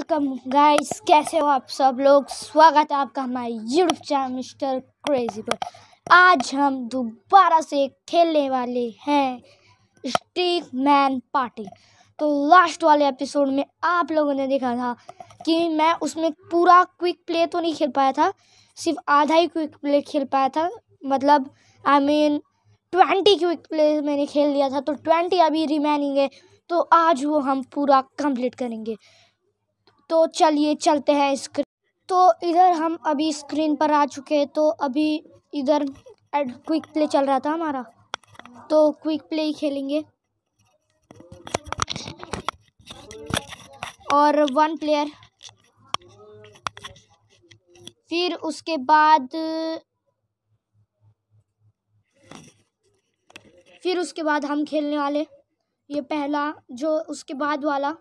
Welcome guys कैसे हो आप सब लोग स्वागत है आपका हमारे यूट्यूब चैनल मिस्टर क्रेजी पर आज हम दोबारा से खेलने वाले हैं स्टीक मैन पार्टी तो लास्ट वाले एपिसोड में आप लोगों ने देखा था कि मैं उसमें पूरा क्विक प्ले तो नहीं खेल पाया था सिर्फ आधा ही क्विक प्ले खेल पाया था मतलब I mean twenty quick play मैंने खेल लिया था तो ट्वेंटी अभी रिमेनिंग है तो आज वो हम पूरा कंप्लीट करेंगे तो चलिए चलते हैं स्क्रीन तो इधर हम अभी स्क्रीन पर आ चुके हैं तो अभी इधर एड क्विक प्ले चल रहा था हमारा तो क्विक प्ले ही खेलेंगे और वन प्लेयर फिर उसके बाद फिर उसके बाद हम खेलने वाले ये पहला जो उसके बाद वाला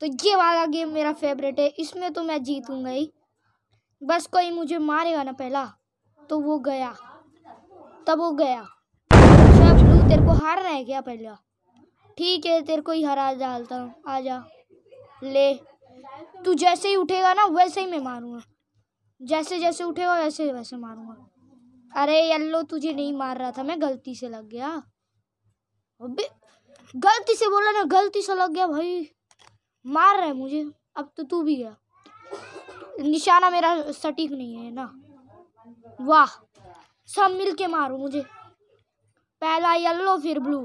तो ये वाला गेम मेरा फेवरेट है इसमें तो मैं जीतूंगा ही बस कोई मुझे मारेगा ना पहला तो वो गया तब वो गया ब्लू तेरे को हार रहा है क्या पहला ठीक है तेरे को ही हरा डालता हूँ आ जा ले तू जैसे ही उठेगा ना वैसे ही मैं मारूंगा जैसे जैसे उठेगा वैसे वैसे मारूंगा अरे येल्लो तुझे नहीं मार रहा था मैं गलती से लग गया अबे गलती से बोला ना गलती से लग गया भाई मार रहा है मुझे अब तो तू भी गया निशाना मेरा सटीक नहीं है ना वाह सब मिल के मारो मुझे पहला येलो फिर ब्लू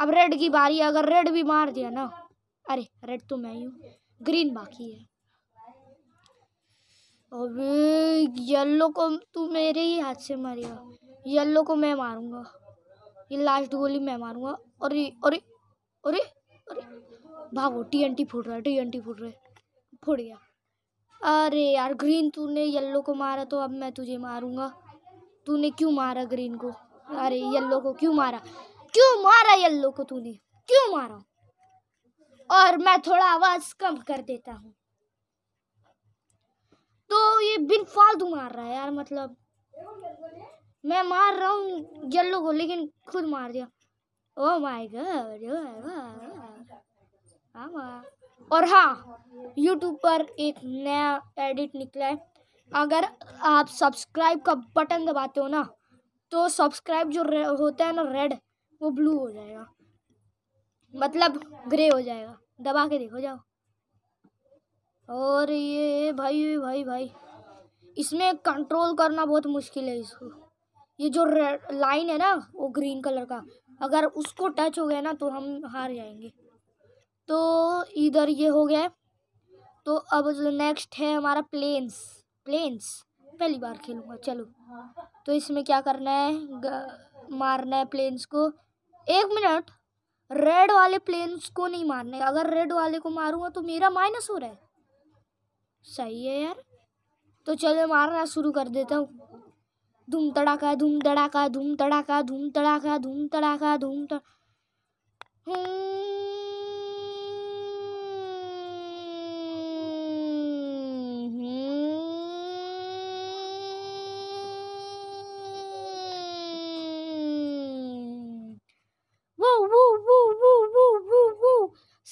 अब रेड की बारी अगर रेड भी मार दिया ना अरे रेड तो मैं ही हूँ ग्रीन बाकी है अब येलो को तू मेरे ही हाथ से मारेगा येलो को मैं मारूंगा ये लास्ट गोली मैं मारूंगा और अरे अरे भागो टी एन टी फूट रहा है टी एन टी फूट रहा है फूट गया अरे यार ग्रीन तूने येल्लो को मारा तो अब मैं तुझे मारूंगा तूने क्यों मारा ग्रीन को अरे येल्लो को क्यों मारा क्यों मारा येल्लो को तूने क्यों मारा और मैं थोड़ा आवाज कम कर देता हूँ तो ये बिन फालतू मार रहा है यार मतलब मैं मार रहा हूँ येल्लो को लेकिन खुद मार दिया ओ माय गॉड और हाँ यूट्यूब पर एक नया एडिट निकला है अगर आप सब्सक्राइब का बटन दबाते हो ना तो सब्सक्राइब जो होता है ना रेड वो ब्लू हो जाएगा मतलब ग्रे हो जाएगा दबा के देखो जाओ और ये भाई भाई भाई इसमें कंट्रोल करना बहुत मुश्किल है इसको ये जो लाइन है ना वो ग्रीन कलर का अगर उसको टच हो गया ना तो हम हार जाएंगे तो इधर ये हो गया तो अब जो नेक्स्ट है हमारा प्लेन्स प्लेन्स पहली बार खेलूँगा चलो तो इसमें क्या करना है ग, मारना है प्लेन्स को एक मिनट रेड वाले प्लेन्स को नहीं मारना है अगर रेड वाले को मारूंगा तो मेरा माइनस हो रहा है सही है यार तो चलो मारना शुरू कर देता हूँ धूम तड़ाका धूम तड़ाका धूम तड़ाका धूम तड़ाका धूम तड़ाका धूम तड़ा हम्म।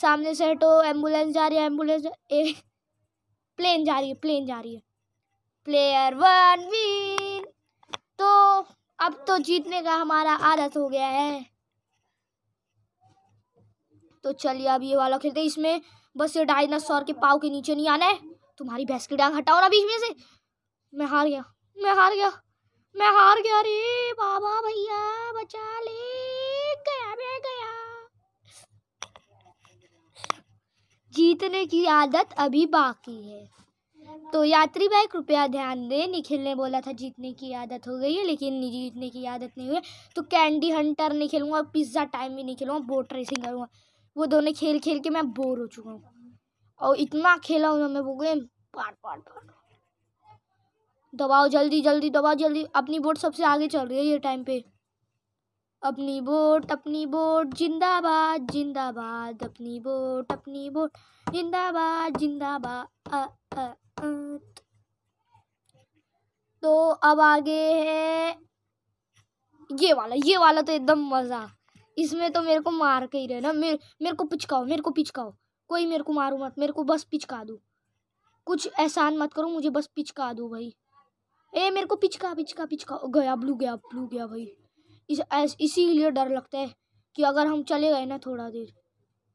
सामने से हटो एम्बुलेंस जा रही है एम्बुलेंस ए प्लेन जा रही है प्लेन जा रही है प्लेयर वन विन तो अब तो जीतने का हमारा आदत हो गया है तो चलिए अब ये वाला खेलते इसमें बस ये डायनासोर के पाव के नीचे नहीं आना है तुम्हारी भैंस की डांग हटाओ ना बीच में से मैं हार गया मैं हार गया मैं हार गया अरे बाबा भैया बचा ले जीतने की आदत अभी बाकी है तो यात्री भाई कृपया ध्यान दें निखिल ने बोला था जीतने की आदत हो गई है लेकिन जीतने की आदत नहीं हुई तो कैंडी हंटर नहीं खेलूँगा और पिज़्ज़ा टाइम भी नहीं खेलूँगा बोट रेसिंग करूँगा वो दोनों खेल खेल के मैं बोर हो चुका हूँ और इतना खेला हूँ मैं वो गेम पार पार पाट दबाओ जल्दी जल्दी दबाओ जल्दी अपनी बोट सबसे आगे चल रही है ये टाइम पे अपनी वोट अपनी वोट जिंदाबाद जिंदाबाद अपनी वोट अपनी वोट जिंदाबाद जिंदाबाद तो अब आगे है ये वाला ये वाला तो एकदम मज़ा इसमें तो मेरे को मार के ही रहे ना मेरे मेरे को पिचकाओ मेरे को पिचकाओ कोई मेरे को मारू मत मेरे को बस पिचका दो कुछ एहसान मत करो मुझे बस पिचका दो भाई ए मेरे को पिचका पिचका पिचका गया ब्लू गया ब्लू गया भाई इस लिए डर लगता है कि अगर हम चले गए ना थोड़ा देर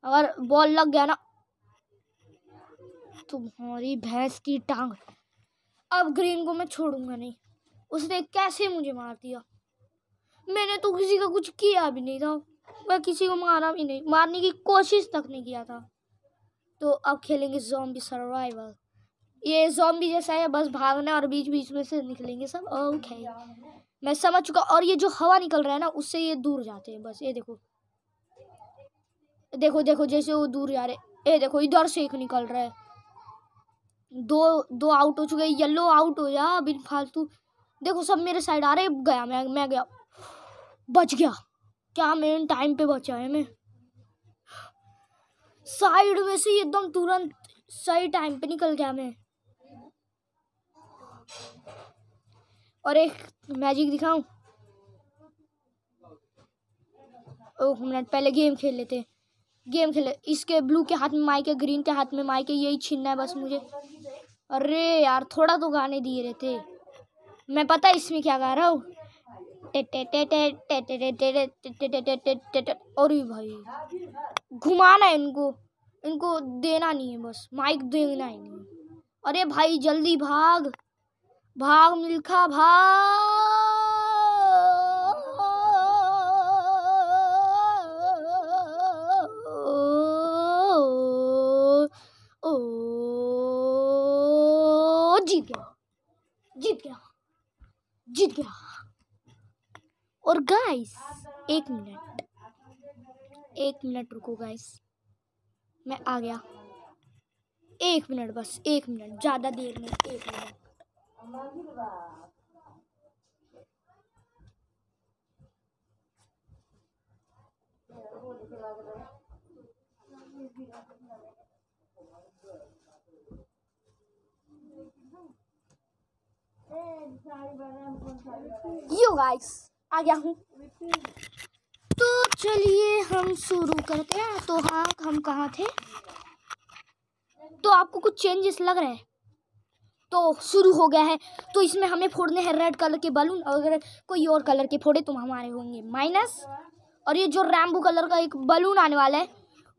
अगर बॉल लग गया ना तुम्हारी भैंस की टांग अब ग्रीन को मैं छोड़ूंगा नहीं उसने कैसे मुझे मार दिया मैंने तो किसी का कुछ किया भी नहीं था मैं किसी को मारा भी नहीं मारने की कोशिश तक नहीं किया था तो अब खेलेंगे जोम्बी सर्वाइवल ये जोम्बी जैसा है बस भागना और बीच बीच में से निकलेंगे सब ओके मैं समझ चुका और ये जो हवा निकल रहा है ना उससे ये दूर जाते हैं बस ये देखो देखो देखो जैसे वो दूर जा रहे ये देखो इधर से एक निकल रहा है दो दो आउट हो चुके येलो आउट हो गया बिन फालतू देखो सब मेरे साइड आ रहे गया मैं मैं गया बच गया क्या मेन टाइम पे बचा है मैं साइड में से एकदम तुरंत सही टाइम पे निकल गया मैं और एक मैजिक दिखाऊं एक मिनट पहले गेम खेल लेते गेम खेले इसके ब्लू के हाथ में माइक है ग्रीन के हाथ में माइक है यही छीनना है बस मुझे अरे यार थोड़ा तो गाने दिए रहे थे मैं पता इसमें क्या गा रहा हूँ और भाई घुमाना है इनको इनको देना नहीं है बस माइक देना ही नहीं अरे भाई जल्दी भाग भाग मिल्खा भाग जीत गया जीत गया जीत गया और गाइस एक मिनट एक मिनट रुको गाइस मैं आ गया एक मिनट बस एक मिनट ज़्यादा देर नहीं एक मिनट यो गाइस आ गया हूँ तो चलिए हम शुरू करते हैं तो हाँ हम कहाँ थे तो आपको कुछ चेंजेस लग रहे हैं तो शुरू हो गया है तो इसमें हमें फोड़ने हैं रेड कलर के बलून अगर कोई और कलर के फोड़े तो हमारे होंगे माइनस और ये जो रैम्बू कलर का एक बलून आने वाला है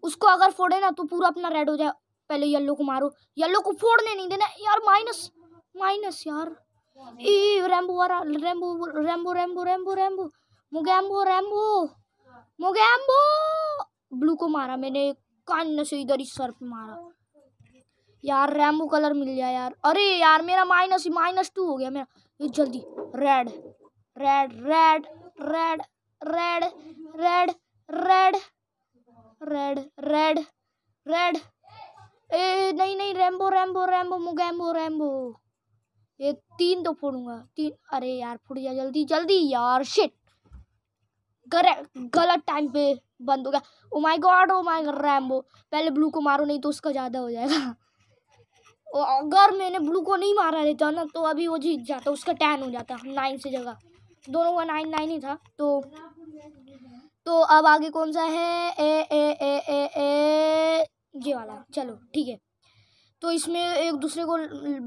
उसको अगर फोड़े ना तो पूरा अपना रेड हो जाए पहले येल्लो को मारो येल्लो को फोड़ने नहीं देना यार माइनस माइनस यार रैम्बो वाला Rambo Rambo Rambo Rambo Rambo Mogambo Rambo Mogambo blue को मारा मैंने कान से इधर ही सर पे मारा यार रेमो कलर मिल जाए यार अरे यार मेरा माइनस ही माइनस टू हो गया मेरा जल्दी red red red red red red red red red red ए नहीं नहीं Rambo Rambo Rambo Mogambo Rambo ये तीन तो फोड़ूंगा तीन अरे यार फोड़ जा जल्दी जल्दी यार शिट गलत टाइम पे बंद हो गया oh my God oh my Rambo पहले ब्लू को मारो नहीं तो उसका ज़्यादा हो जाएगा अगर मैंने ब्लू को नहीं मारा रहता ना तो अभी वो जीत जाता उसका टैन हो जाता नाइन से जगह दोनों का नाइन नाइन ही था तो तो अब आगे कौन सा है ए ए ए ए ए ये वाला चलो ठीक है तो इसमें एक दूसरे को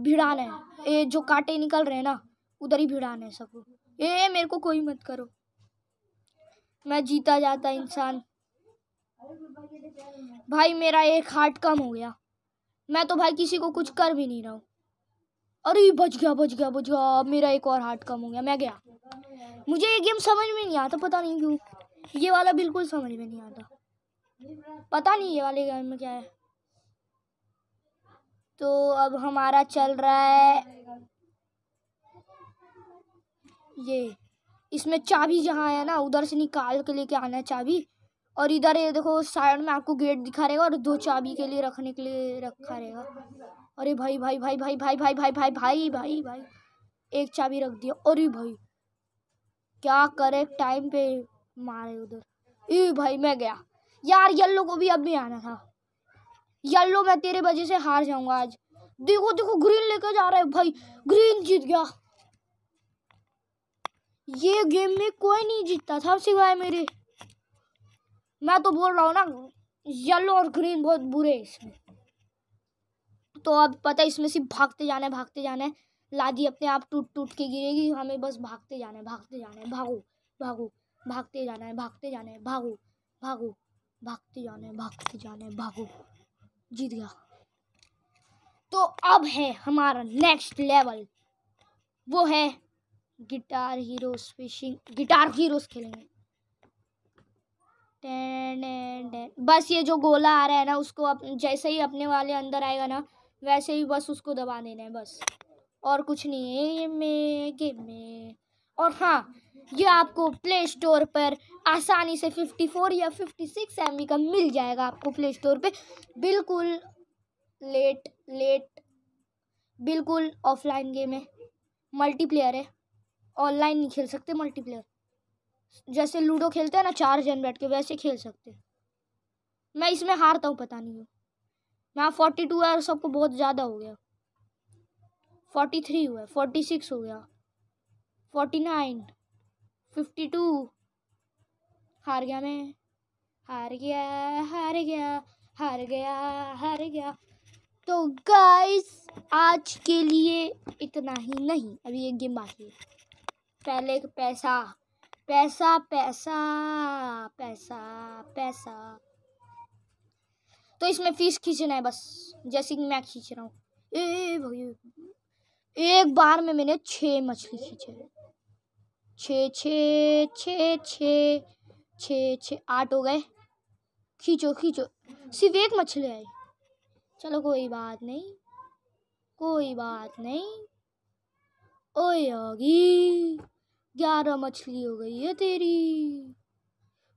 भिड़ाना है ये जो काटे निकल रहे हैं ना उधर ही भिड़ाना है सबको ए मेरे को कोई मत करो मैं जीता जाता इंसान भाई मेरा एक हार्ट कम हो गया मैं तो भाई किसी को कुछ कर भी नहीं रहा हूँ अरे बच गया बच गया बच गया मेरा एक और हार्ट कम हो गया मैं गया मुझे ये गेम समझ में नहीं आता पता नहीं क्यों ये वाला बिल्कुल समझ में नहीं आता पता नहीं ये वाले गेम में क्या है तो अब हमारा चल रहा है ये इसमें चाबी जहाँ आया ना उधर से निकाल के लेके आना है चाबी और इधर ये देखो साइड में आपको गेट दिखा रहेगा और दो चाबी के लिए रखने के लिए रखा रहेगा अरे भाई भाई भाई भाई भाई भाई भाई भाई भाई भाई भाई एक चाबी रख दिया अरे भाई क्या करे टाइम पे मारे उधर ई भाई मैं गया यार येल्लो को भी अब नहीं आना था येल्लो मैं तेरे वजह से हार जाऊंगा आज देखो देखो ग्रीन लेकर जा रहा है भाई ग्रीन जीत गया ये गेम में कोई नहीं जीतता था सिवाय मेरे मैं तो बोल रहा हूँ ना येलो और ग्रीन बहुत बुरे इसमें तो अब पता है इसमें सिर्फ भागते जाने भागते जाने लादी अपने आप टूट टूट के गिरेगी हमें बस भागते जाने भागते जाने भागो भागो भागते जाना है भागते जाने भागो भागो भागते जाने भागते जाने भागो जीत गया तो अब है हमारा नेक्स्ट लेवल वो है guitar heroes fishing guitar heroes खेलेंगे बस ये जो गोला आ रहा है ना उसको अप, जैसे ही अपने वाले अंदर आएगा ना वैसे ही बस उसको दबा देना है बस और कुछ नहीं है ये में गेम में और हाँ ये आपको प्ले स्टोर पर आसानी से 54 या 56 एम का मिल जाएगा आपको प्ले स्टोर पे बिल्कुल लेट लेट बिल्कुल ऑफलाइन गेम है मल्टीप्लेयर है ऑनलाइन नहीं खेल सकते मल्टीप्लेयर जैसे लूडो खेलते हैं ना चार जन बैठ के वैसे खेल सकते मैं इसमें हारता हूँ पता नहीं यहाँ फोर्टी टू है और सबको बहुत ज़्यादा हो गया फोर्टी थ्री हुआ फोर्टी सिक्स हो गया forty nine fifty to her गया मैं हार गया हार गया हार गया हार गया तो गाइस आज के लिए इतना ही नहीं अभी एक गेम बाकी है पहले पैसा पैसा पैसा पैसा पैसा तो इसमें फीस खींचना है बस जैसे कि मैं खींच रहा हूँ ए भाई एक बार में मैंने छ मछली खींचे छ छ छ छ छ छ आठ हो गए खींचो खींचो सिर्फ एक मछली आई चलो कोई बात नहीं कोई बात नहीं ओ योगी ग्यारह मछली हो गई है तेरी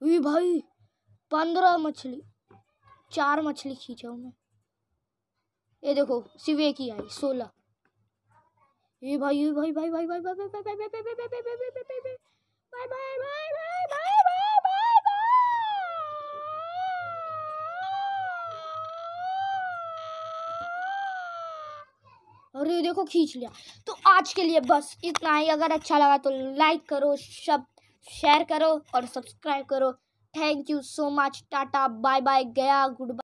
वी भाई पंद्रह मछली चार मछली खींचा मैं ये देखो सिवे की आई सोलह ये भाई भाई भाई भाई भाई भाई भाई भाई भाई भाई भाई भाई भाई भाई भाई भाई भाई भाई और ये देखो खींच लिया तो आज के लिए बस इतना ही अगर अच्छा लगा तो लाइक करो सब शेयर करो और सब्सक्राइब करो thank you so much tata bye bye गया गुड बाय